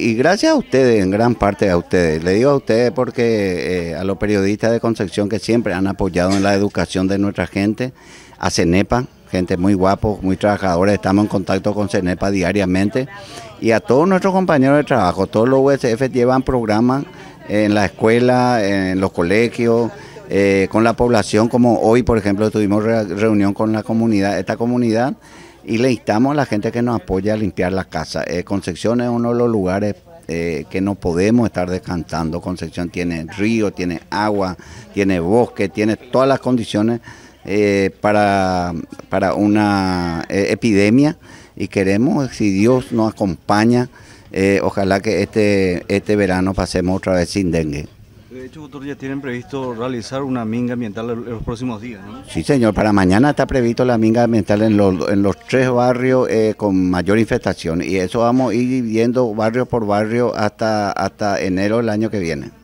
Y gracias a ustedes, en gran parte a ustedes. Le digo a ustedes porque eh, a los periodistas de Concepción que siempre han apoyado en la educación de nuestra gente, a CENEPA, gente muy guapo, muy trabajadora, estamos en contacto con CENEPA diariamente. Y a todos nuestros compañeros de trabajo, todos los USF llevan programas en la escuela, en los colegios, eh, con la población, como hoy, por ejemplo, tuvimos reunión con la comunidad, esta comunidad y le instamos a la gente que nos apoya a limpiar la casa. Eh, Concepción es uno de los lugares eh, que no podemos estar descansando. Concepción tiene río, tiene agua, tiene bosque, tiene todas las condiciones eh, para, para, una epidemia y queremos, si Dios nos acompaña, ojalá que este, este verano pasemos otra vez sin dengue. De hecho, ya tienen previsto realizar una minga ambiental en los próximos días, ¿no? Sí, señor. Para mañana está previsto la minga ambiental en los, tres barrios eh, con mayor infestación. Y eso vamos a ir viendo barrio por barrio hasta, hasta enero del año que viene.